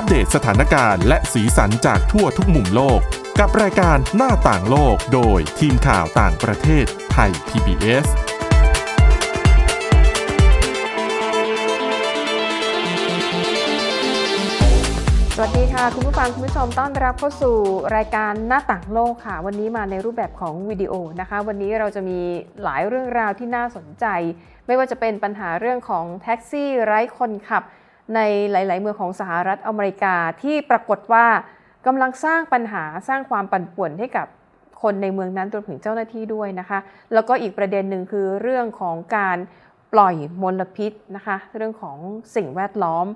อัปเดตสถานการณ์และสีสันจากทั่วทุกมุมโลก กับรายการหน้าต่างโลกโดยทีมข่าวต่างประเทศไทย PBS สวัสดีค่ะ คุณผู้ฟังคุณผู้ชมต้อนรับเข้าสู่รายการหน้าต่างโลกค่ะ วันนี้มาในรูปแบบของวิดีโอนะคะ วันนี้เราจะมีหลายเรื่องราวที่น่าสนใจ ไม่ว่าจะเป็นปัญหาเรื่องของแท็กซี่ไร้คนขับในหลาย ๆ เมืองของสหรัฐอเมริกาที่ปรากฏว่ากำลังสร้างปัญหาสร้างความปั่นป่วนให้กับคนในเมืองนั้นรวมถึงเจ้าหน้าที่ด้วยนะคะ แล้วก็อีกประเด็นหนึ่งคือเรื่องของการปล่อยมลพิษนะคะ เรื่องของสิ่งแวดล้อม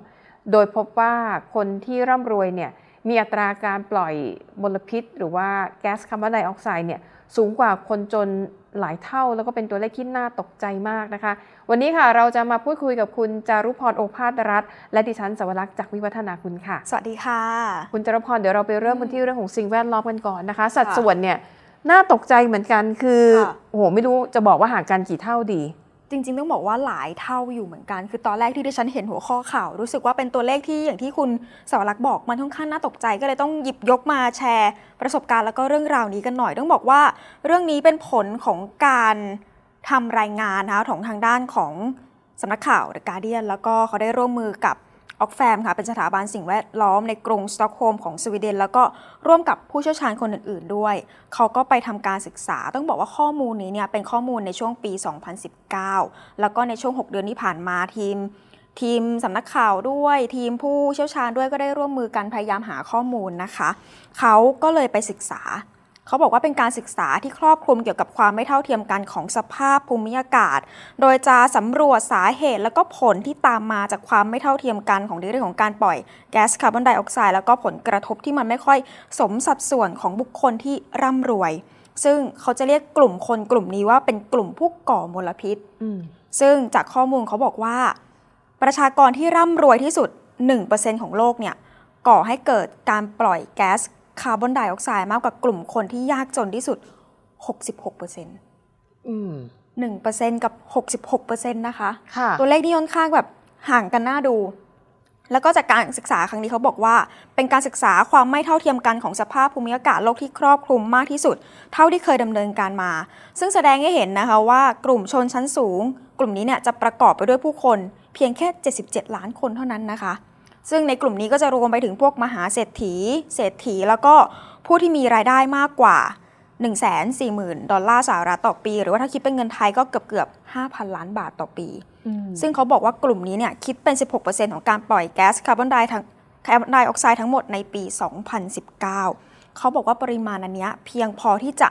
โดยพบว่าคนที่ร่ำรวยเนี่ยมีอัตราการปล่อยมลพิษ หรือว่า แก๊สคาร์บอนไดออกไซด์เนี่ย สูงกว่าคนจนหลายเท่า แล้วก็เป็นตัวเลขที่น่าตกใจมากนะคะ วันนี้ค่ะเราจะมาพูดคุยกับคุณ จารุพรโอภาสรัตน์และดิฉันสวรักษ์จากวิวัฒนาคุณค่ะ สวัสดีค่ะ คุณจารุพรเดี๋ยวเราไปเริ่มกันที่เรื่องของสิ่งแวดล้อมกันก่อนนะคะ สัดส่วนเนี่ยน่าตกใจเหมือนกันคือโอ้โหไม่รู้จะบอกว่าห่างกันกี่เท่าดีจริงๆต้องบอกว่าหลายเท่าอยู่เหมือนกัน คือตอนแรกที่ดิฉันเห็นหัวข้อข่าว รู้สึกว่าเป็นตัวเลขที่อย่างที่คุณสาวรักษ์บอกมันค่อนข้างน่าตกใจก็เลยต้องหยิบยกมาแชร์ประสบการณ์แล้วก็เรื่องราวนี้กันหน่อย ต้องบอกว่า เรื่องนี้เป็นผลของการทำรายงานนะคะของทางด้านของสำนักข่าวอะการ์เดียนแล้วก็เขาได้ร่วมมือกับออกแฟมค่ะ เป็นสถาบันสิ่งแวดล้อมในกรุงสตอกโฮล์มของสวีเดนแล้วก็ร่วมกับผู้เชี่ยวชาญคนอื่นๆด้วย เขาก็ไปทำการศึกษา ต้องบอกว่าข้อมูลนี้เนี่ยเป็นข้อมูลในช่วงปี 2019 แล้วก็ในช่วง 6 เดือนที่ผ่านมาทีม ทีมสำนักข่าวด้วยทีมผู้เชี่ยวชาญด้วยก็ได้ร่วมมือกันพยายามหาข้อมูลนะคะ เขาก็เลยไปศึกษาเขาบอกว่าเป็นการศึกษาที่ครอบคลุมเกี่ยวกับความไม่เท่าเทียมกันของสภาพภูมิอากาศ โดยจะสำรวจสาเหตุ และก็ผลที่ตามมาจากความไม่เท่าเทียมกันของเรื่องของการปล่อยแก๊สคาร์บอนไดออกไซด์แล้วก็ผลกระทบที่มันไม่ค่อยสมสัดส่วนของบุคคลที่ร่ำรวย ซึ่งเขาจะเรียกกลุ่มคนกลุ่มนี้ว่าเป็นกลุ่มผู้ก่อมลพิษซึ่งจากข้อมูลเขาบอกว่า ประชากรที่ร่ำรวยที่สุด 1%ของโลกเนี่ยก่อให้เกิดการปล่อยแก๊สคาร์บอนไดออกไซด์มากกว่ากลุ่มคนที่ยากจนที่สุด 66เปอร์เซ็นต์หนึ่งเปอร์เซ็นกับ 66เปอร์เซ็นตนะคะ ตัวเลขนี่ค่อนข้างแบบห่างกันน่าดู แล้วก็จากการศึกษาครั้งนี้เขาบอกว่า เป็นการศึกษาความไม่เท่าเทียมกันของสภาพภูมิอากาศ โลกที่ครอบคลุมมากที่สุดเท่าที่เคยดำเนินการมา ซึ่งแสดงให้เห็นนะคะ ว่ากลุ่มชนชั้นสูง กลุ่มนี้เนี่ยจะประกอบไปด้วยผู้คน เพียงแค่ 77 ล้านคนเท่านั้นนะคะซึ่งในกลุ่มนี้ก็จะรวมไปถึงพวกมหาเศรษฐี เศรษฐีแล้วก็ผู้ที่มีรายได้มากกว่า 140,000 ดอลลาร์สหรัฐต่อปี หรือว่าถ้าคิดเป็นเงินไทยก็เกือบเกือบ 5,000 ล้านบาทต่อปี ซึ่งเขาบอกว่ากลุ่มนี้เนี่ย คิดเป็น 16%ของการปล่อยแก๊สคาร์บอนไดอออกไซด์ทั้งหมดในปี 2019 เขาบอกว่าปริมาณอันนี้เพียงพอที่จะ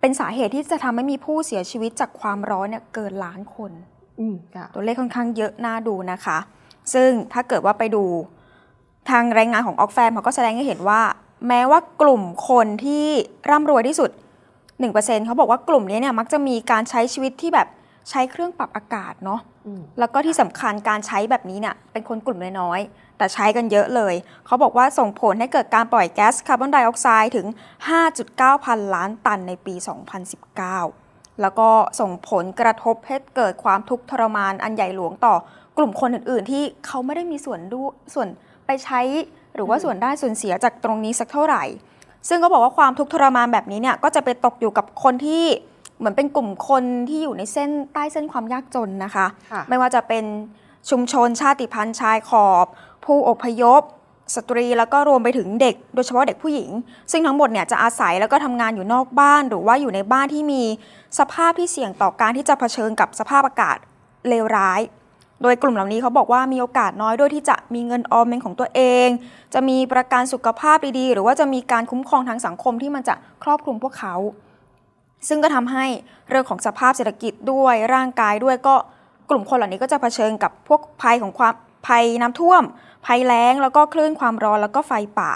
เป็นสาเหตุที่จะทำให้มีผู้เสียชีวิตจากความร้อนเนี่ยเกินล้านคน ตัวเลขค่อนข้างเยอะน่าดูนะคะซึ่งถ้าเกิดว่าไปดูทางรายงานของออกแฟมเขาก็แสดงให้เห็นว่า แม้ว่ากลุ่มคนที่ร่ำรวยที่สุด 1%เเขาบอกว่ากลุ่มนี้เนี่ยมักจะมีการใช้ชีวิตที่แบบใช้เครื่องปรับอากาศเนาะแล้วก็ที่สำคัญการใช้แบบนี้เนี่ยเป็นคนกลุ่มน้อย แต่ใช้กันเยอะเลย เขาบอกว่าส่งผลให้เกิดการปล่อยแก๊สคาร์บอนไดออกไซด์ถึง 5.9 พันล้านตันในปี 2019 แล้วก็ส่งผลกระทบให้เกิดความทุกข์ทรมานอันใหญ่หลวงต่อกลุ่มคนอื่น ๆ ที่เขาไม่ได้มีส่วนดูส่วนไปใช้หรือว่าส่วนได้ส่วนเสียจากตรงนี้สักเท่าไหร่ ซึ่งก็บอกว่าความทุกข์ทรมานแบบนี้เนี่ยก็จะไปตกอยู่กับคนที่เหมือนเป็นกลุ่มคนที่อยู่ในเส้นใต้เส้นความยากจนนะคะ ไม่ว่าจะเป็นชุมชนชาติพันธุ์ชายขอบ ผู้อพยพ สตรีแล้วก็รวมไปถึงเด็กโดยเฉพาะเด็กผู้หญิง ซึ่งทั้งหมดเนี่ยจะอาศัยแล้วก็ทำงานอยู่นอกบ้านหรือว่าอยู่ในบ้านที่มีสภาพที่เสี่ยงต่อการที่จะเผชิญกับสภาพอากาศเลวร้ายโดยกลุ่มเหล่านี้เขาบอกว่ามีโอกาสน้อยด้วยที่จะมีเงินออมเป็นของตัวเอง จะมีประกันสุขภาพดีๆหรือว่าจะมีการคุ้มครองทางสังคมที่มันจะครอบคลุมพวกเขา ซึ่งก็ทำให้เรื่องของสภาพเศรษฐกิจด้วยร่างกายด้วยก็กลุ่มคนเหล่านี้ก็จะเผชิญกับพวกภัยของความภัยน้ำท่วม ภัยแล้งแล้วก็คลื่นความร้อน แล้วก็ไฟป่า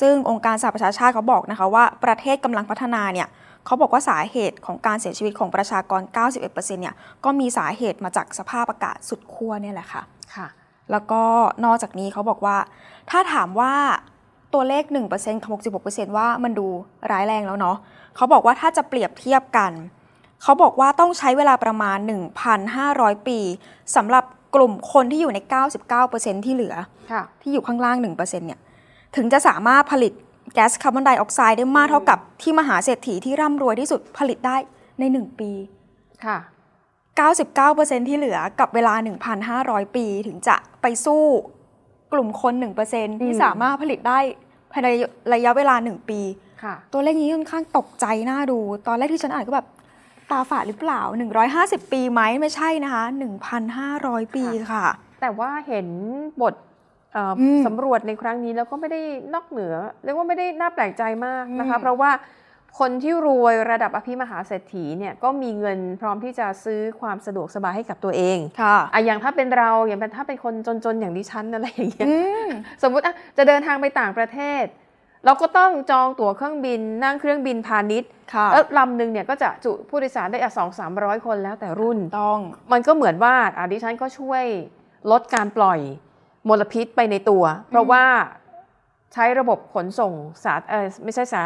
ซึ่งองค์การสหประชาชาติเขาบอกนะคะว่า ประเทศกำลังพัฒนาเนี่ยเขาบอกว่าสาเหตุของการเสียชีวิตของประชากร 91%เนี่ยก็มีสาเหตุมาจากสภาพอากาศสุดขั้วเนี่ยแหละค่ะ ค่ะ แล้วก็นอกจากนี้เขาบอกว่าถ้าถามว่าตัวเลข1%กับ66%ว่ามันดูร้ายแรงแล้วเนาะ เขาบอกว่าถ้าจะเปรียบเทียบกัน เขาบอกว่าต้องใช้เวลาประมาณ 1,500 ปีสำหรับกลุ่มคนที่อยู่ใน 99%ที่เหลือที่อยู่ข้างล่าง 1%เนี่ยถึงจะสามารถผลิตแก๊สคาร์บอนไดออกไซด์ได้มากเท่ากับที่มหาเศรษฐีที่ร่ำรวยที่สุดผลิตได้ในหนึ่งปี ค่ะ99%ที่เหลือกับเวลา 1,500 ปีถึงจะไปสู้กลุ่มคน 1%ที่สามารถผลิตได้ภายในระยะเวลา 1 ปีค่ะ ตัวเลขนี้ค่อนข้างตกใจน่าดู ตอนแรกที่ฉันอ่านก็แบบ ตาฝาดหรือเปล่า 150 ปีไหมไม่ใช่นะคะ 1,500 ปีค่ะ แต่ว่าเห็นบทสำรวจในครั้งนี้แล้วก็ไม่ได้นอกเหนือเรียกว่าไม่ได้น่าแปลกใจมากนะคะ เพราะว่าคนที่รวยระดับอภิมหาเศรษฐีเนี่ยก็มีเงินพร้อมที่จะซื้อความสะดวกสบายให้กับตัวเองค่ะอะอย่างถ้าเป็นเราอย่างเป็นถ้าเป็นคนจนๆอย่างดิฉันอะไรอย่างเงี้ยสมมุติอะจะเดินทางไปต่างประเทศ เราก็ต้องจองตั๋วเครื่องบินนั่งเครื่องบินพาณิชย์แล้วลำหนึ่งเนี่ยก็จะจุผู้โดยสารได้อ่ะสองสามร้อยคนแล้วแต่รุ่นต้อง มันก็เหมือนว่าอ่ะดิฉันก็ช่วยลดการปล่อยมลพิษไปในตัว เพราะว่าใช้ระบบขนส่งสาเออไม่ใช่สา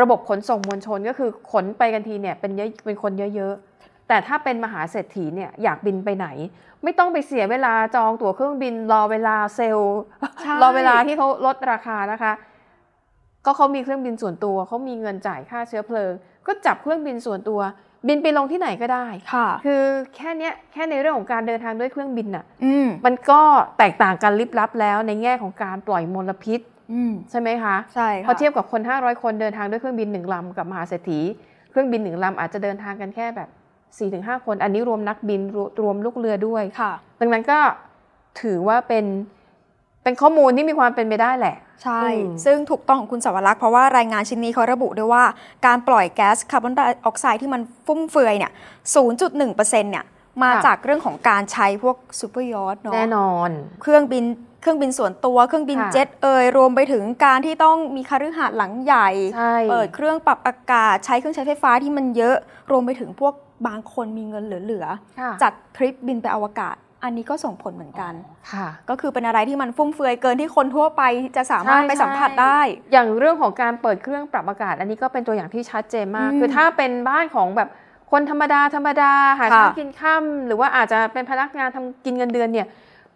ระบบขนส่งมวลชนก็คือขนไปกันทีเนี่ยเป็นเยอะเป็นคนเยอะๆแต่ถ้าเป็นมหาเศรษฐีเนี่ยอยากบินไปไหน ไม่ต้องไปเสียเวลาจองตั๋วเครื่องบินรอเวลาเซลรอเวลาที่เขาลดราคานะคะ ก็เขามีเครื่องบินส่วนตัวเขามีเงินจ่ายค่าเชื้อเพลิงก็จับเครื่องบินส่วนตัวบินไปลงที่ไหนก็ได้ ค่ะ คือแค่เนี้ยแค่ในเรื่องของการเดินทางด้วยเครื่องบินน่ะมมันก็แตกต่างกันลิบลับแล้วในแง่ของการปล่อยมลพิษใช่ไหมคะ ใช่พอเทียบกับคน500 คนเดินทางด้วยเครื่องบินหนึ่งลำ กับมหาเศรษฐีเครื่องบินหนึ่งลำอาจจะเดินทางกันแค่แบบ4ี่ถึงห้าคนอันนี้รวมนักบิน รวมลูกเรือด้วย ค่ะ ดังนั้นก็ถือว่าเป็นเป็นข้อมูลที่มีความเป็นไปได้แหละ ใช่ ซึ่งถูกต้องของคุณสวรักษ์ เพราะว่ารายงานชิ้นนี้เขาระบุด้วยว่า การปล่อยแก๊สคาร์บอนไดออกไซด์ที่มันฟุ่มเฟือยเนี่ย 0.1%เนี่ยมาจากเรื่องของการใช้พวกซูเปอร์ยอทเนาะแน่นอนเครื่องบินเครื่องบินส่วนตัวเครื่องบินเจ็ตเอ่ยรวมไปถึงการที่ต้องมีคฤหาสน์หลังใหญ่ เปิดเครื่องปรับอากาศใช้เครื่องใช้ไฟฟ้าที่มันเยอะรวมไปถึงพวกบางคนมีเงินเหลือๆจัดทริปบินไปอวกาศอันนี้ก็ส่งผลเหมือนกัน ค่ะ ก็คือเป็นอะไรที่มันฟุ่มเฟือยเกินที่คนทั่วไปจะสามารถไปสัมผัสได้ อย่างเรื่องของการเปิดเครื่องปรับอากาศ อันนี้ก็เป็นตัวอย่างที่ชัดเจนมาก คือถ้าเป็นบ้านของแบบคนธรรมดาธรรมดา หาเช้ากินค่ำหรือว่าอาจจะเป็นพนักงานทำกินเงินเดือนเนี่ย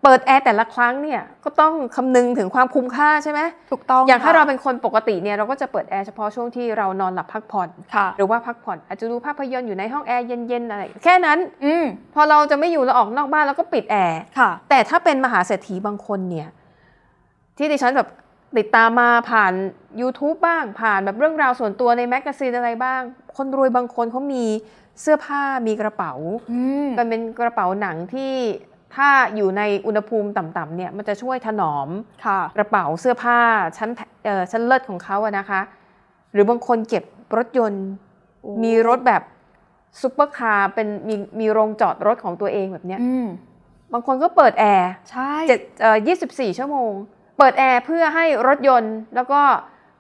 เปิดแอร์แต่ละครั้งเนี่ยก็ต้องคำนึงถึงความคุ้มค่าใช่ไหมถูกต้องอย่างถ้าเราเป็นคนปกติเนี่ย เราก็จะเปิดแอร์เฉพาะช่วงที่เรานอนหลับพักผ่อนหรือว่าพักผ่อนอาจจะดูภาพยนตร์อยู่ในห้องแอร์เย็นๆอะไรแค่นั้นอพอเราจะไม่อยู่ เราออกนอกบ้านแล้วก็ปิดแอร์แต่ถ้าเป็นมหาเศรษฐีบางคนเนี่ย ที่ดิฉันแบบติดตามมาผ่าน YouTube บ้าง ผ่านแบบเรื่องราวส่วนตัวในแมกกาซีนอะไรบ้าง คนรวยบางคนเขามีเสื้อผ้ามีกระเป๋ามันเป็นกระเป๋าหนังที่ถ้าอยู่ในอุณหภูมิต่ำๆเนี่ยมันจะช่วยถนอมกระเป๋าเสื้อผ้าชั้นชั้นเลิศของเขาอะนะคะ หรือบางคนเก็บรถยนต์มีรถแบบซุปเปอร์คาร์เป็นมีมีโรงจอดรถของตัวเองแบบเนี้ยบางคนก็เปิดแอร์ใช่เจ็ดยี่สิบสี่ชั่วโมง เปิดแอร์เพื่อให้รถยนต์ แล้วก็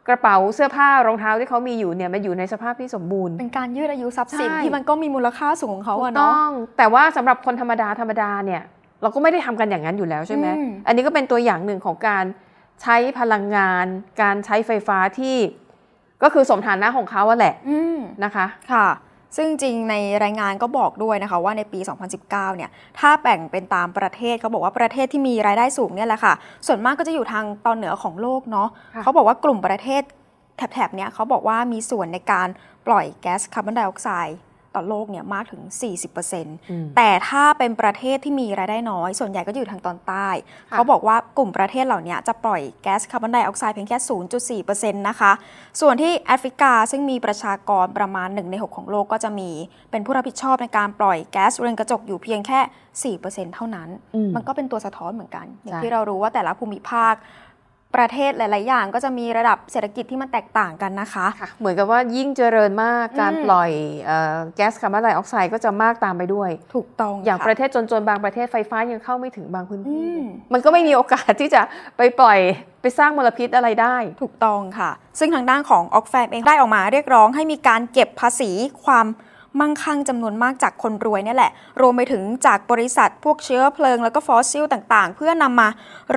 กระเป๋าเสื้อผ้ารองเท้าที่เขามีอยู่เนี่ยมาอยู่ในสภาพที่สมบูรณ์ เป็นการยืดอายุทรัพย์สินที่มันก็มีมูลค่าสูงของเขาอะเนาะต้องแต่ว่าสำหรับคนธรรมดาธรรมดาเนี่ยเราก็ไม่ได้ทำกันอย่างนั้นอยู่แล้วใช่ไหม อันนี้ก็เป็นตัวอย่างหนึ่งของการใช้พลังงาน การใช้ไฟฟ้าที่ก็คือสมฐานะของเขาแหละนะคะ ค่ะ ซึ่งจริงในรายงานก็บอกด้วยนะคะว่าในปี 2019 เนี่ย ถ้าแบ่งเป็นตามประเทศเขาบอกว่าประเทศที่มีรายได้สูงเนี่ยแหละค่ะ ส่วนมากก็จะอยู่ทางตอนเหนือของโลกเนาะะเขาบอกว่ากลุ่มประเทศแถบๆ เนี่ยเขาบอกว่ามีส่วนในการปล่อยแก๊สคาร์บอนไดออกไซด์ต่อโลกเนี่ยมากถึง 40%แต่ถ้าเป็นประเทศที่มีรายได้น้อย ส่วนใหญ่ก็อยู่ทางตอนใต้ เขาบอกว่ากลุ่มประเทศเหล่านี้จะปล่อยแก๊สคาร์บอนไดออกไซด์เพียงแค่ 0.4%นะคะส่วนที่แอฟริกาซึ่งมีประชากรประมาณ 1 ใน6 ของโลกก็จะมีเป็นผู้รับผิดชอบในการปล่อยแก๊สเรือนกระจกอยู่เพียงแค่ 4%เท่านั้น มันก็เป็นตัวสะท้อนเหมือนกัน อย่างที่เรารู้ว่าแต่ละภูมิภาคประเทศหลาย ๆ อย่างก็จะมีระดับเศรษฐกิจที่มันแตกต่างกันนะคะ เหมือนกับว่ายิ่งเจริญมากการปล่อยแก๊สคาร์บอนไดออกไซด์ก็จะมากตามไปด้วย ถูกต้องอย่างประเทศจน ๆ บางประเทศไฟฟ้ายังเข้าไม่ถึงบางพื้นที่ มันก็ไม่มีโอกาสที่จะไปปล่อยไปสร้างมลพิษอะไรได้ ถูกต้องค่ะ ซึ่งทางด้านของออกแฟมเองได้ออกมาเรียกร้อง ให้มีการเก็บภาษีความมั่งคั่งจำนวนมากจากคนรวยนี่แหละรวมไปถึงจากบริษัทพวกเชื้อเพลิงแล้วก็ฟอสซิลต่าง ๆ เพื่อนำมา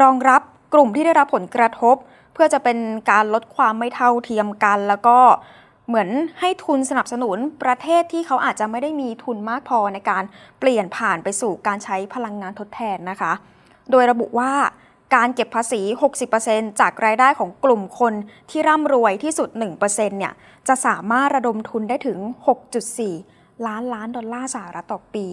รองรับกลุ่มที่ได้รับผลกระทบ เพื่อจะเป็นการลดความไม่เท่าเทียมกัน แล้วก็เหมือนให้ทุนสนับสนุนประเทศที่เขาอาจจะไม่ได้มีทุนมากพอในการเปลี่ยนผ่านไปสู่การใช้พลังงานทดแทนนะคะ โดยระบุว่าการเก็บภาษี 60%จากรายได้ของกลุ่มคนที่ร่ำรวยที่สุด1%เนี่ยจะสามารถระดมทุนได้ถึง 6.4 ล้านล้านดอลลาร์สหรัฐต่อปี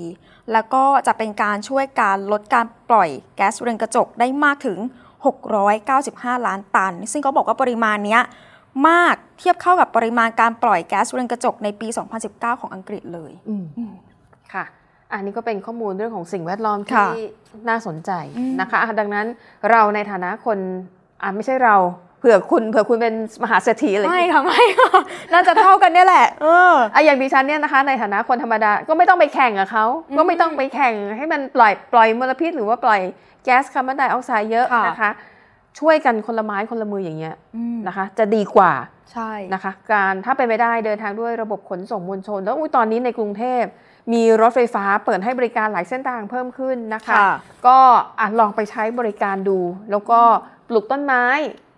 แล้วก็จะเป็นการช่วยการลดการปล่อยแก๊สเรือนกระจกได้มากถึง695 ล้านตัน ซึ่งเขาบอกว่าปริมาณนี้มากเทียบเข้ากับปริมาณการปล่อยแก๊สเรือนกระจกในปี 2019 ของอังกฤษเลยค่ะอันนี้ก็เป็นข้อมูลเรื่องของสิ่งแวดล้อมที่น่าสนใจนะคะ ดังนั้นเราในฐานะคนอไม่ใช่เราเผื่อคุณเผื่อคุณเป็นมหาเศรษฐีอะไรไม่ค่ะ ไม่น่าจะเท่ากันนี่แหละเอออะอย่างดิฉันเนี่ยนะคะ ในฐานะคนธรรมดา ก็ไม่ต้องไปแข่งกับเขาก็ไม่ต้องไปแข่งให้มันปล่อยปล่อยมลพิษหรือว่าปล่อยแก๊สคาร์บอนไดออกไซด์เยอะนะคะ ช่วยกันคนละไม้คนละมืออย่างเงี้ยนะคะ จะดีกว่าใช่นะคะ การถ้าเป็นไปได้เดินทางด้วยระบบขนส่งมวลชน แล้วอตอนนี้ในกรุงเทพมีรถไฟฟ้าเปิดให้บริการหลายเส้นทางเพิ่มขึ้นนะคะ ก็อลองไปใช้บริการดู แล้วก็ปลูกต้นไม้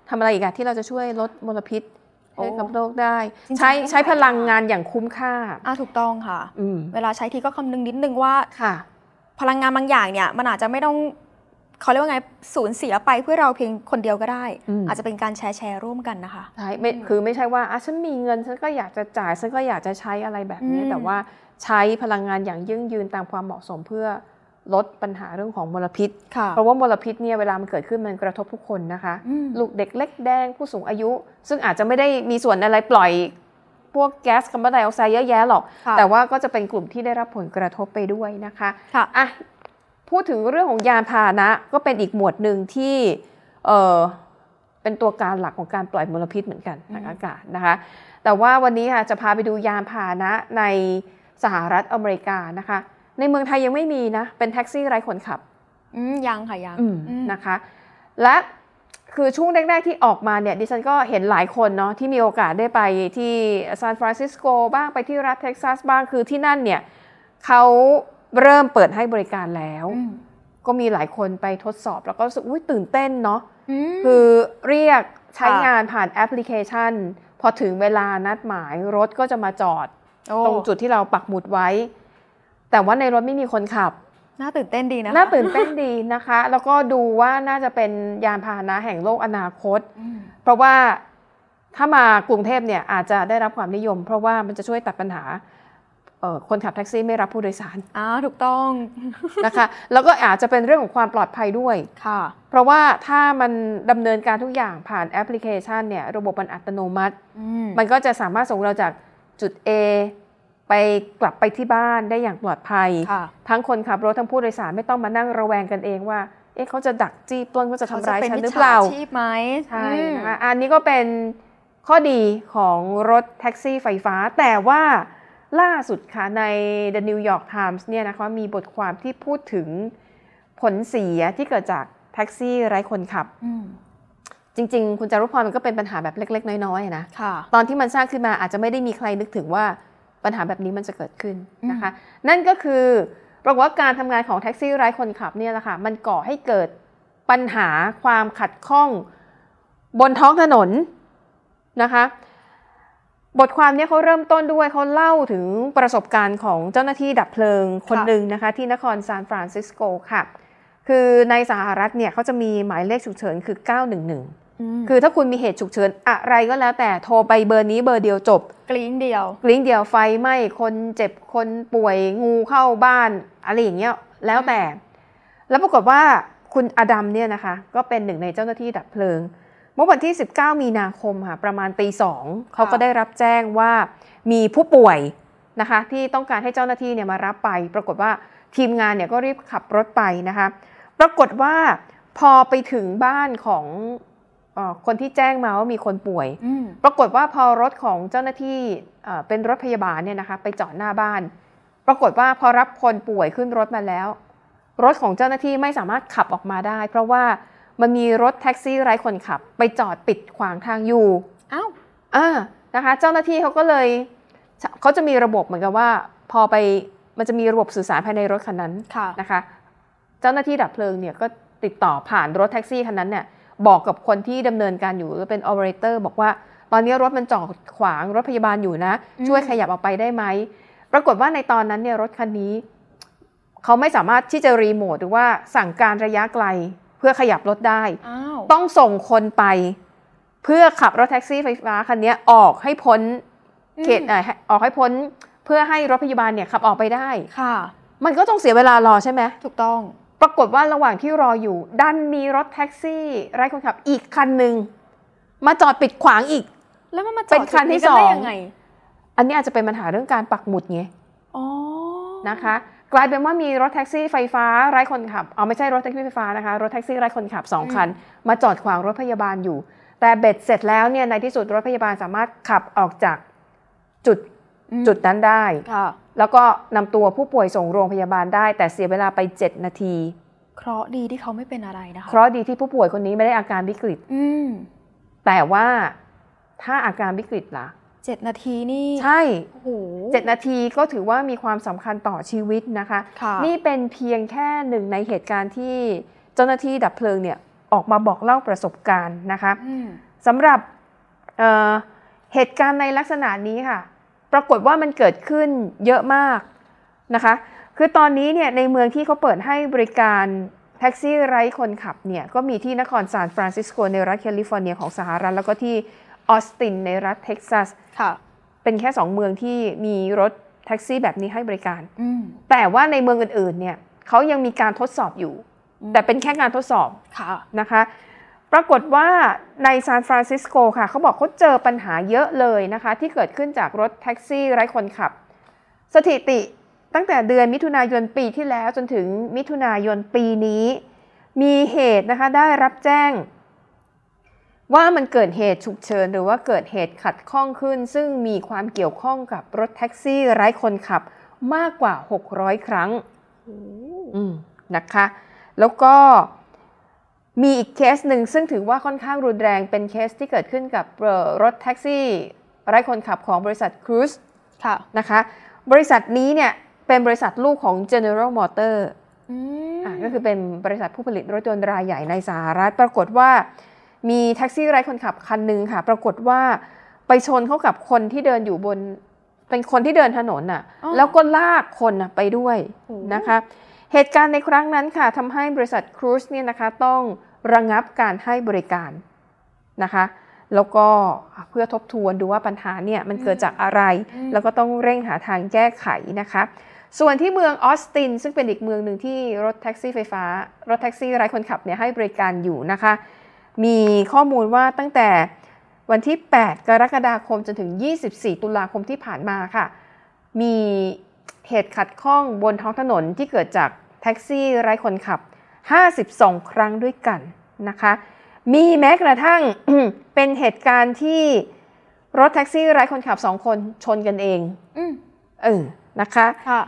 ทำอะไรอีกอะที่เราจะช่วยลดมลพิษให้กับโลกได้ ใช้ใช้พลังงานอย่างคุ้มค่าอ่าถูกต้องค่ะเวลาใช้ทีก็คำนึงนิดนึงว่าค่ะ พลังงานบางอย่างเนี่ย มันอาจจะไม่ต้องเขาเรียกว่าไงสูญเสียไปเพื่อเราเพียงคนเดียวก็ได้ อาจจะเป็นการแชร์แชร์ร่วมกันนะคะใช่ไม่คือไม่ใช่ว่าอ่ะฉันมีเงินฉันก็อยากจะจ่ายฉันก็อยากจะใช้อะไรแบบนี้แต่ว่าใช้พลังงานอย่างยั่งยืนตามความเหมาะสมเพื่อลดปัญหาเรื่องของมลพิษเพราะว่ามลพิษเนี่ยเวลามันเกิดขึ้นมันกระทบทุกคนนะคะลูกเด็กเล็กแดงผู้สูงอายุ ซึ่งอาจจะไม่ได้มีส่วนอะไรปล่อยพวกแก๊สคาร์บอนไดออกไซด์เยอะแยะหรอกแต่ว่าก็จะเป็นกลุ่มที่ได้รับผลกระทบไปด้วยนะคะคะอ่ะพูดถึงเรื่องของยานพาหนะก็เป็นอีกหมวดหนึ่งที่เออเป็นตัวการหลักของการปล่อยมลพิษเหมือนกันทางอากาศนะคะ แต่ว่าวันนี้ค่ะจะพาไปดูยานพาหนะในสหรัฐอเมริกานะคะ ในเมืองไทยยังไม่มีนะ เป็นแท็กซี่ไร้คนขับยังค่ะยังนะคะ และคือช่วงแรกๆที่ออกมาเนี่ย ดิฉันก็เห็นหลายคนเนาะที่มีโอกาสได้ไป ที่ซานฟรานซิสโกบ้างไปที่รัฐเท็กซัสบ้างคือที่นั่นเนี่ยเขาเริ่มเปิดให้บริการแล้ว ก็มีหลายคนไปทดสอบ แล้วก็รู้สึกอุ้ยตื่นเต้นเนาะคือเรียกใช้งานผ่านแอปพลิเคชัน พอถึงเวลานัดหมายรถก็จะมาจอด ตรงจุดที่เราปักหมุดไว้ แต่ว่าในรถไม่มีคนขับ น่าตื่นเต้นดีนะ น่าตื่นเต้นดีนะคะ แล้วก็ดูว่าน่าจะเป็นยานพาหนะแห่งโลกอนาคต เพราะว่าถ้ามากรุงเทพเนี่ยอาจจะได้รับความนิยม เพราะว่ามันจะช่วยตัดปัญหาคนขับแท็กซี่ไม่รับผู้โดยสารอ่าถูกต้องนะคะ แล้วก็อาจจะเป็นเรื่องของความปลอดภัยด้วย ค่ะ เพราะว่าถ้ามันดำเนินการทุกอย่างผ่านแอปพลิเคชันเนี่ย ระบบมันอัตโนมัติ มันก็จะสามารถส่งเราจากจุด A ไปกลับไปที่บ้านได้อย่างปลอดภัย ทั้งคนขับรถทั้งผู้โดยสารไม่ต้องมานั่งระแวงกันเองว่า เอ๊ะเขาจะดักจี้ปล้นเขาจะทำร้ายฉันหรือเปล่าช่ไหมใช่นะคะอันนี้ก็เป็นข้อดีของรถแท็กซี่ไฟฟ้า แต่ว่าล่าสุดค่ะ ใน The New York Times เนี่ยนะคะ มีบทความที่พูดถึงผลเสียที่เกิดจากแท็กซี่ไร้คนขับ จริง ๆ คุณจารุพรมันก็เป็นปัญหาแบบเล็ก ๆ น้อยๆนะะตอนที่มันสร้างขึ้นมาอาจจะไม่ได้มีใครนึกถึงว่าปัญหาแบบนี้มันจะเกิดขึ้นนะคะ นั่นก็คือปรากฏว่าการทำงานของแท็กซี่ไร้คนขับ เนี่ยแหละค่ะ มันก่อให้เกิดปัญหาความขัดข้องบนท้องถนนนะคะบทความนี้เขาเริ่มต้นด้วยเขาเล่าถึงประสบการณ์ของเจ้าหน้าที่ดับเพลิง คนหนึ่งนะคะ ที่นครซานฟรานซิสโกค่ะ คือในสหรัฐเนี่ยเขาจะมีหมายเลขฉุกเฉินคือ 911 คือถ้าคุณมีเหตุฉุกเฉินอะไรก็แล้วแต่โทรไปเบอร์นี้เบอร์เดียวจบกลิ้งเดียว กลิ้งเดียวไฟไหม้ คนเจ็บคนป่วยงูเข้าบ้าน อะไรอย่างเงี้ยแล้วแต่แล้วปรากฏว่าคุณอดัมเนี่ยนะคะก็เป็นหนึ่งในเจ้าหน้าที่ดับเพลิงมื่อวันที่19 มีนาคมค่ะประมาณตีสองเขาก็ได้รับแจ้งว่ามีผู้ป่วยนะคะที่ต้องการให้เจ้าหน้าที่เนี่ยมารับไป ปรากฏว่าทีมงานเนี่ยก็รีบขับรถไปนะคะปรากฏว่าพอไปถึงบ้านของอคนที่แจ้งมาว่ามีคนป่วยปรากฏว่าพอรถของเจ้าหน้าที่เป็นรถพยาบาลเนี่ยนะคะไปจอดหน้าบ้าน ปรากฏว่าพอรับคนป่วยขึ้นรถมาแล้ว รถของเจ้าหน้าที่ไม่สามารถขับออกมาได้ เพราะว่ามันมีรถแท็กซี่ไร้คนขับ ไปจอดปิดขวางทางอยู่ อ้าวเออนะคะ เจ้าหน้าที่เขาก็เลย เขาจะมีระบบเหมือนกับว่า พอไปมันจะมีระบบสื่อสารภายในรถคันนั้นะนะคะ เจ้าหน้าที่ดับเพลิงเนี่ยก็ติดต่อผ่านรถแท็กซี่คันนั้นเนี่ย บอกกับคนที่ดำเนินการอยู่หรือเป็นออเปอเรเตอร์บอกว่า ตอนนี้รถมันจอดขวางรถพยาบาลอยู่นะ ช่วยขยับออกไปได้ไหม ปรากฏว่าในตอนนั้นเนี่ยรถคันนี้เขาไม่สามารถที่จะรีโมทหรือว่าสั่งการระยะไกลเพื่อขยับรถได้ ต้องส่งคนไป เพื่อขับรถแท็กซี่ไฟฟ้าคันนี้ออกให้พ้นเขตออกให้พ้นเพื่อให้รถพยาบาลเนี่ยขับออกไปได้ค่ะ มันก็ต้องเสียเวลารอใช่ไหมถูกต้อง ปรากฏว่าระหว่างที่รออยู่ดันมีรถแท็กซี่ ไร้คนขับอีกคันหนึ่งมาจอดปิดขวางอีก แล้วมันมาจอดเป็นคันที่สองอันนี้อาจจะเป็นปัญหาเรื่องการปักหมุดไงนะคะกลายเป็นว่ามีรถแท็กซี่ไฟฟ้าไร้คนขับ เอาไม่ใช่รถแท็กซี่ไฟฟ้านะคะ รถแท็กซี่ไร้คนขับสองคันมาจอดขวางรถพยาบาลอยู่ แต่เบ็ดเสร็จแล้วเนี่ยในที่สุดรถพยาบาลสามารถขับออกจากจุดจุดนั้นได้แล้วก็นำตัวผู้ป่วยส่งโรงพยาบาลได้ แต่เสียเวลาไปเจ็ดนาที เคราะดีที่เขาไม่เป็นอะไรนะคะ เคราะดีที่ผู้ป่วยคนนี้ไม่ได้อาการวิกฤต อืแต่ว่าถ้าอาการวิกฤตละ่ะเจ็ดนาทีนี่ ใช่เจ็ดนาทีก็ถือว่ามีความสำคัญต่อชีวิตนะคะคะนี่เป็นเพียงแค่หนึ่งในเหตุการณ์ที่เจ้าหน้าที่ดับเพลิงเนี่ยออกมาบอกเล่าประสบการณ์นะคะสำหรับเเหตุการณ์ในลักษณะนี้ค่ะ ปรากฏว่ามันเกิดขึ้นเยอะมากนะคะคือตอนนี้เนี่ยในเมืองที่เขาเปิดให้บริการแท็กซี่ไร้คนขับเนี่ยก็มีที่นครซานฟรานซิสโกในรัฐแคลิฟอร์เนียของสหรัฐแล้วก็ที่ออสติน ในรัฐเท็กซัสเป็นแค่สองเมืองที่มีรถแท็กซี่แบบนี้ให้บริการ แต่ว่าในเมืองอื่นๆเนี่ยเขายังมีการทดสอบอยู่ แต่เป็นแค่การทดสอบะนะคะ ปรากฏว่าในซานฟรานซิสโกค่ะเขาบอกเขาเจอปัญหาเยอะเลยนะคะที่เกิดขึ้นจากรถแท็กซี่ไร้คนขับ สถิติตั้งแต่เดือนมิถุนายนปีที่แล้วจนถึงมิถุนายนปีนี้มีเหตุนะคะได้รับแจ้งว่ามันเกิดเหตุฉุกเฉินหรือว่าเกิดเหตุขัดข้องขึ้น ซึ่งมีความเกี่ยวข้องกับรถแท็กซี่ ไร้คนขับมากกว่า 600 ครั้งนะคะแล้วก็มีอีกเคสหนึ่งซึ่งถือว่าค่อนข้างรุนแรงเป็นเคสที่เกิดขึ้นกับรถแท็กซี่ ไร้คนขับของบริษัทครูซนะคะบริษัทนี้เนี่ยเป็นบริษัทลูกของ General Motor ก็คือเป็นบริษัทผู้ผลิตรถยนต์รายใหญ่ในสหรัฐปรากฏว่ามีแท็กซี่ไร้คนขับคันหนึ่งค่ะ ปรากฏว่าไปชนเข้ากับคนที่เดินอยู่บนเป็นคนที่เดินถนนน่ะแล้วก็ลากคนน่ะไปด้วยนะคะ เหตุการณ์ในครั้งนั้นค่ะทำให้บริษัทครูซเนี่ยนะคะต้องระงงับการให้บริการนะคะแล้วก็เพื่อทบทวนดูว่าปัญหาเนี่ยมันเกิดจากอะไร แล้วก็ต้องเร่งหาทางแก้ไขนะคะ ส่วนที่เมืองออสตินซึ่งเป็นอีกเมืองหนึ่งที่รถแท็กซี่ไฟฟ้ารถแท็กซี่ไร้คนขับเนี่ยให้บริการอยู่นะคะมีข้อมูลว่าตั้งแต่วันที่ 8 กรกฎาคมจนถึง 24 ตุลาคมที่ผ่านมาค่ะ มีเหตุขัดข้องบนท้องถนนที่เกิดจากแท็กซี่ไร้คนขับ 52 ครั้งด้วยกันนะคะ มีแม้กระทั่งเป็นเหตุการณ์ที่รถแท็กซี่ไร้คนขับสองคนชนกันเอง อืเออนะคะะ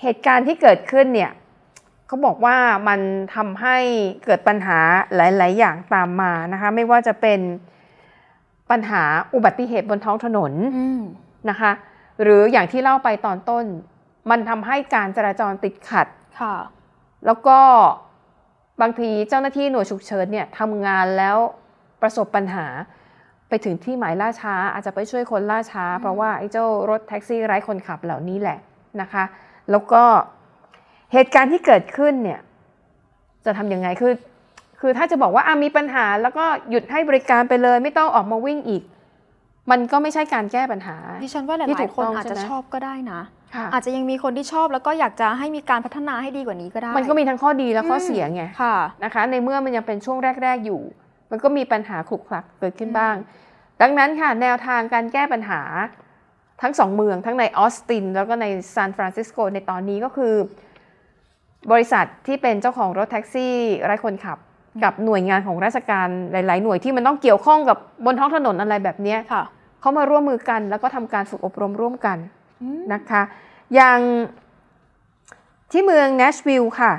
เหตุการณ์ที่เกิดขึ้นเนี่ยเขาบอกว่ามันทำให้เกิดปัญหาหลาย ๆ อย่างตามมานะคะ ไม่ว่าจะเป็นปัญหาอุบัติเหตุบนท้องถนนนะคะ หรืออย่างที่เล่าไปตอนต้น มันทำให้การจราจรติดขัด ค่ะ แล้วก็บางทีเจ้าหน้าที่หน่วยฉุกเฉินเนี่ยทำงานแล้วประสบปัญหา ไปถึงที่หมายล่าช้า อาจจะไปช่วยคนล่าช้าเพราะว่าไอ้เจ้ารถแท็กซี่ไร้คนขับเหล่านี้แหละนะคะ แล้วก็เหตุการณ์ที่เกิดขึ้นเนี่ยจะทำยังไง คือ คือถ้าจะบอกว่าอ่ะมีปัญหาแล้วก็หยุดให้บริการไปเลยไม่ต้องออกมาวิ่งอีก มันก็ไม่ใช่การแก้ปัญหา ดิฉันว่าหลายๆคนอาจจะชอบก็ได้นะ อาจจะยังมีคนที่ชอบแล้วก็อยากจะให้มีการพัฒนาให้ดีกว่านี้ก็ได้ มันก็มีทั้งข้อดีและข้อเสียไงะนะคะ ในเมื่อมันยังเป็นช่วงแรกๆอยู่ มันก็มีปัญหาขลุกขลักเกิดขึ้นบ้าง ดังนั้นค่ะ แนวทางการแก้ปัญหาทั้งสองเมืองทั้งในออสตินแล้วก็ในซานฟรานซิสโกในตอนนี้ก็คือบริษัทที่เป็นเจ้าของรถแท็กซี่ไร้คนขับ กับหน่วยงานของราชการหลายๆ หน่วยที่มันต้องเกี่ยวข้องกับบนท้องถนนอะไรแบบนี้เขามาร่วมมือกัน แล้วก็ทำการฝึกอบรมร่วมกันนะคะ อย่างที่เมืองเนชวิลล์ค่ะ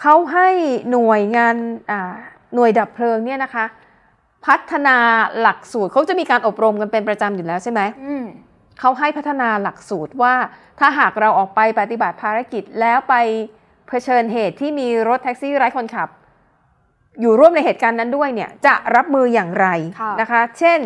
เขาให้หน่วยงานหน่วยดับเพลิงเนี่ยนะคะ พัฒนาหลักสูตรเขาจะมีการอบรมกันเป็นประจำอยู่แล้วใช่ไหมเขาให้พัฒนาหลักสูตรว่าถ้าหากเราออกไปปฏิบัติภารกิจแล้วไปเผชิญเหตุที่มีรถแท็กซี่ไร้คนขับ อยู่ร่วมในเหตุการณ์นั้นด้วยเนี่ยจะรับมืออย่างไรนะคะ เช่น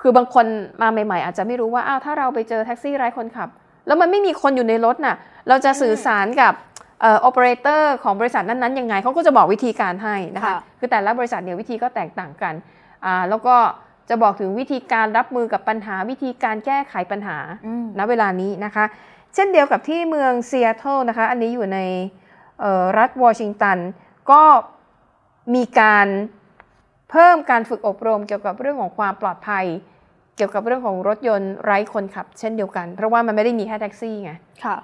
คือบางคนมาใหม่ๆ อาจจะไม่รู้ว่าอ้าวถ้าเราไปเจอแท็กซี่ไร้คนขับ แล้วมันไม่มีคนอยู่ในรถน่ะเราจะสื่อสารกับเอ่อโอเปอเรเตอร์ของบริษัทนั้นๆยังไงเขาก็จะบอกวิธีการให้นะคะคือแต่ละบริษัทเนี่ยวิธีก็แตกต่างกันอ่าแล้วก็จะบอกถึงวิธีการรับมือกับปัญหาวิธีการแก้ไขปัญหาณเวลานี้นะคะเช่นเดียวกับที่เมืองซีแอตเทิลนะคะ อันนี้อยู่ในรัฐวอชิงตันก็มีการเพิ่มการฝึกอบรมเกี่ยวกับเรื่องของความปลอดภัย เกี่ยวกับเรื่องของรถยนต์ไร้คนขับเช่นเดียวกัน เพราะว่ามันไม่ได้มีแค่แท็กซี่ไง ค่ะ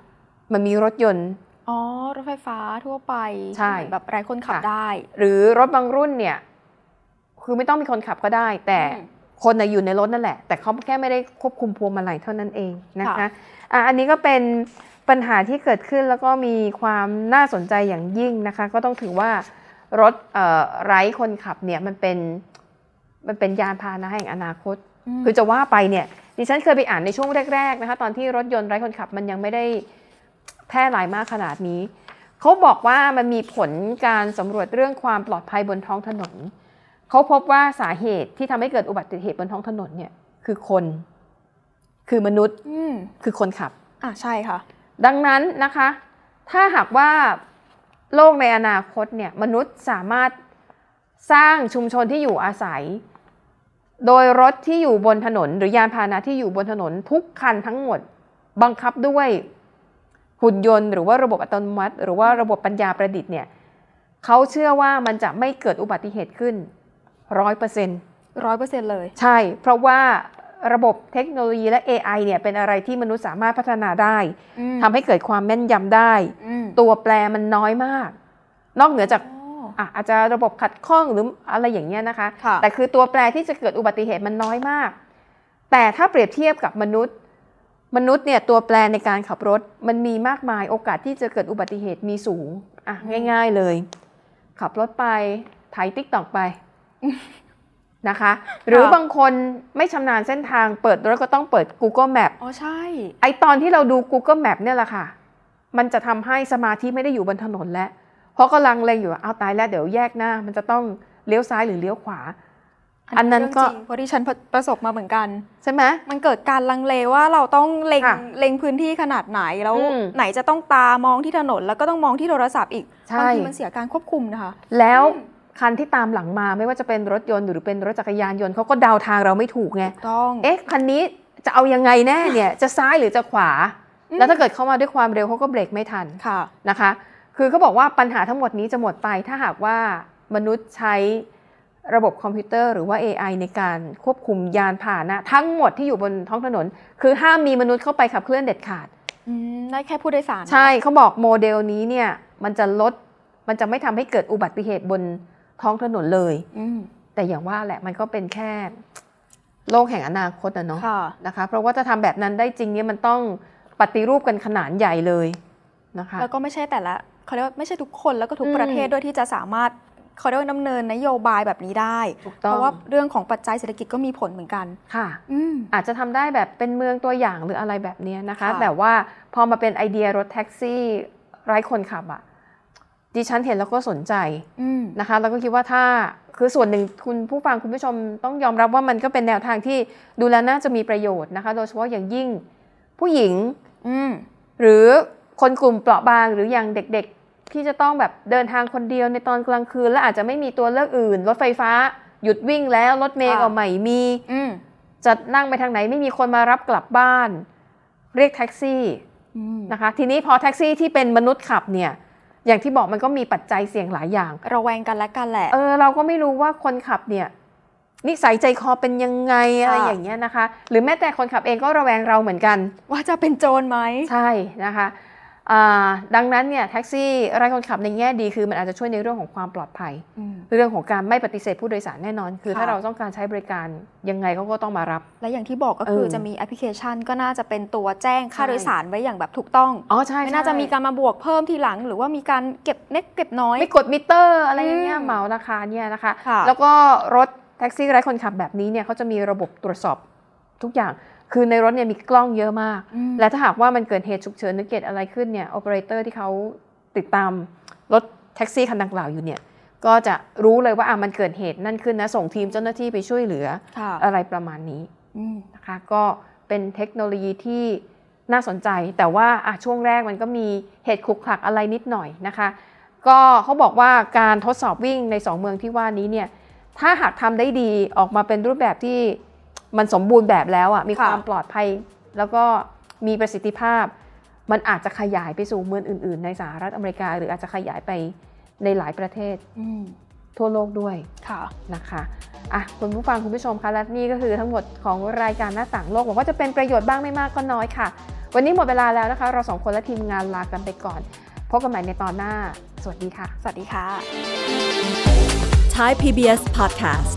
มันมีรถยนต์ อ๋อ รถไฟฟ้าทั่วไปใช่แบบไร้คนขับได้ หรือรถบางรุ่นเนี่ยคือไม่ต้องมีคนขับก็ได้แต่คนอยู่ในรถนั่นแหละแต่เขาแค่ไม่ได้ควบคุมพวงมาลัยเท่านั้นเองนะคะอะอันนี้ก็เป็นปัญหาที่เกิดขึ้นแล้วก็มีความน่าสนใจอย่างยิ่งนะคะ ก็ต้องถือว่ารถไร้คนขับเนี่ยมันเป็นมันเป็นยานพาหนะแห่งอนาคต คือจะว่าไปเนี่ยดิฉันเคยไปอ่านในช่วงแรก ๆนะคะตอนที่รถยนต์ไร้คนขับมันยังไม่ได้แพร่หลายมากขนาดนี้ เขาบอกว่ามันมีผลการสำรวจเรื่องความปลอดภัยบนท้องถนนเขาพบว่าสาเหตุที่ทำให้เกิดอุบัติเหตุบนท้องถนนเนี่ยคือคน คือมนุษย์คือคนขับ อ่ะใช่ค่ะดังนั้นนะคะ ถ้าหากว่าโลกในอนาคตเนี่ยมนุษย์สามารถสร้างชุมชนที่อยู่อาศัย โดยรถที่อยู่บนถนน หรือยานพาหนะที่อยู่บนถนน ทุกคันทั้งหมด บังคับด้วยหุ่นยนต์หรือว่าระบบอัตโนมัติ หรือว่าระบบปัญญาประดิษฐ์เนี่ยเขาเชื่อว่ามันจะไม่เกิดอุบัติเหตุขึ้นร้อยเปอร์เซ็นต์ร้อยเปอร์เซ็นต์เลย ใช่ เพราะว่าระบบเทคโนโลยีและ AI เนี่ยเป็นอะไรที่มนุษย์สามารถพัฒนาได้ ทำให้เกิดความแม่นยำได้ ตัวแปรมันน้อยมาก นอกเหนือจากออาจจะระบบขัดข้องหรืออะไรอย่างเงี้ยนะคะคะ แต่คือตัวแปรที่จะเกิดอุบัติเหตุมันน้อยมาก แต่ถ้าเปรียบเทียบกับมนุษย์ มนุษย์เนี่ยตัวแปรในการขับรถมันมีมากมาย โอกาสที่จะเกิดอุบัติเหตุมีสูงอ่ะง่าย ๆเลย ขับรถไปถ่ายติ๊กตอกไปนะคะ หรือบางคนไม่ชำนาญเส้นทางเปิดรถก็ต้องเปิด Google Map อ๋อ ใช่ ไอตอนที่เราดู Google Map เนี่ยแหละค่ะ มันจะทำให้สมาธิไม่ได้อยู่บนถนนแล้วเพราะกำลังเลงอยู่เอาตายแล้วเดี๋ยวแยกหน้า มันจะต้องเลี้ยวซ้ายหรือเลี้ยวขวา อันนั้นก็เพราะที่ฉันประสบมาเหมือนกัน ใช่ไหมมันเกิดการลังเลว่าเราต้องเลงเลงพื้นที่ขนาดไหนแล้วไหนจะต้องตามองที่ถนนแล้วก็ต้องมองที่โทรศัพท์อีกบางทีมันเสียการควบคุมนะคะแล้วคันที่ตามหลังมาไม่ว่าจะเป็นรถยนต์หรือเป็นรถจักรยานยนต์เขาก็เดาทางเราไม่ถูกไงต้องเอ๊ะคันนี้จะเอายังไง แน่เนี่ย จะซ้ายหรือจะขวา แล้วถ้าเกิดเข้ามาด้วยความเร็วเขาก็เบรกไม่ทัน ค่ะ นะคะ คือเขาบอกว่าปัญหาทั้งหมดนี้จะหมดไป ถ้าหากว่ามนุษย์ใช้ระบบคอมพิวเตอร์ หรือว่า AI ในการควบคุมยานพาหนะทั้งหมดที่อยู่บนท้องถนน คือห้ามมีมนุษย์เข้าไปขับเคลื่อนเด็ดขาด ได้แค่ผู้โดยสาร ใช่เขาบอกโมเดลนี้เนี่ยมันจะลด มันจะไม่ทำให้เกิดอุบัติเหตุบนท้องถนนเลยแต่อย่างว่าแหละมันก็เป็นแค่ โลกแห่งอนาคตนะเนาะนะคะเพราะว่าจะทำแบบนั้นได้จริงเนี่ยมันต้องปฏิรูปกันขนาดใหญ่เลยนะคะ แล้วก็ไม่ใช่แต่ละเขาเรียกว่าไม่ใช่ทุกคนแล้วก็ทุกประเทศ ด้วยที่จะสามารถเขาเรียกว่าดำเนินนโยบายแบบนี้ได้ เพราะว่าเรื่องของปัจจัยเศรษฐกิจก็มีผลเหมือนกัน ค่ะออาจจะทำได้แบบเป็นเมืองตัวอย่างหรืออะไรแบบนี้นะคะคะแต่ว่าพอมาเป็นไอเดียรถแท็กซี่ไร้คนขับอะดิฉันเห็นแล้วก็สนใจนะคะแล้วก็คิดว่าถ้าคือส่วนหนึ่งคุณผู้ฟังคุณผู้ชมต้องยอมรับว่ามันก็เป็นแนวทางที่ดูแลน่าจะมีประโยชน์นะคะ โดยเฉพาะอย่างยิ่งผู้หญิงหรือคนกลุ่มเปราะบางหรืออย่างเด็กๆ ที่จะต้องแบบเดินทางคนเดียวในตอนกลางคืนและอาจจะไม่มีตัวเลือกอื่น รถไฟฟ้าหยุดวิ่งแล้วรถเมล์ก็ไม่มีจะนั่งไปทางไหนไม่มีคนมารับกลับบ้าน เรียกแท็กซี่นะคะ ทีนี้พอแท็กซี่ที่เป็นมนุษย์ขับเนี่ยอย่างที่บอกมันก็มีปัจจัยเสี่ยงหลายอย่าง ระแวงกันและกันแหละ เออเราก็ไม่รู้ว่าคนขับเนี่ยนิสัยใจคอเป็นยังไงอะไรอย่างเงี้ยนะคะ หรือแม้แต่คนขับเองก็ระแวงเราเหมือนกัน ว่าจะเป็นโจรไหมใช่นะคะดังนั้นเนี่ยแท็กซี่ไร้คนขับในแง่ดีคือมันอาจจะช่วยในเรื่องของความปลอดภัยเรื่องของการไม่ปฏิเสธผู้โดยสารแน่นอน คือถ้าเราต้องการใช้บริการยังไงเขาก็ต้องมารับ และอย่างที่บอกก็คือจะมีแอปพลิเคชัน ก็น่าจะเป็นตัวแจ้งค่าโดยสารไว้อย่างแบบถูกต้องอ๋อใช่ไม่น่าจะมีการมาบวกเพิ่มทีหลังหรือว่ามีการเก็บเน็ก เก็บน้อยไม่กดมิเตอร์อะไรเงี้ยเหมาราคาเนี่ยนะคะแล้วก็รถแท็กซี่ไร้คนขับแบบนี้เนี่ยเขาจะมีระบบตรวจสอบทุกอย่างคือในรถเนี่ยมีกล้องเยอะมาก และถ้าหากว่ามันเกิดเหตุฉุกเฉินหรือเกิดอะไรขึ้นเนี่ยโอเปอเรเตอร์ที่เขาติดตามรถแท็กซี่คันดังกล่าวอยู่เนี่ยก็จะรู้เลยว่าอ่ะมันเกิดเหตุนั่นขึ้นนะส่งทีมเจ้าหน้าที่ไปช่วยเหลืออะไรประมาณนี้นะคะก็เป็นเทคโนโลยีที่น่าสนใจ แต่ว่าอ่ะช่วงแรกมันก็มีเหตุขุกขักอะไรนิดหน่อยนะคะ ก็เขาบอกว่าการทดสอบวิ่งใน 2 เมืองที่ว่านี้เนี่ยถ้าหากทำได้ดีออกมาเป็นรูปแบบที่มันสมบูรณ์แบบแล้วอะมีความปลอดภัย แล้วก็มีประสิทธิภาพ มันอาจจะขยายไปสู่เมืองอื่นๆ ในสหรัฐอเมริกา หรืออาจจะขยายไปในหลายประเทศ ทั่วโลกด้วย ค่ะ นะคะ อ่ะคุณผู้ฟังคุณผู้ชมคะและนี่ก็คือทั้งหมดของรายการหน้าต่างโลกหวังว่าจะเป็นประโยชน์บ้างไม่มากก็น้อยค่ะ วันนี้หมดเวลาแล้วนะคะ เราสองคนและทีมงานลากันไปก่อน พบกันใหม่ในตอนหน้า สวัสดีค่ะ สวัสดีค่ะ Thai PBS Podcast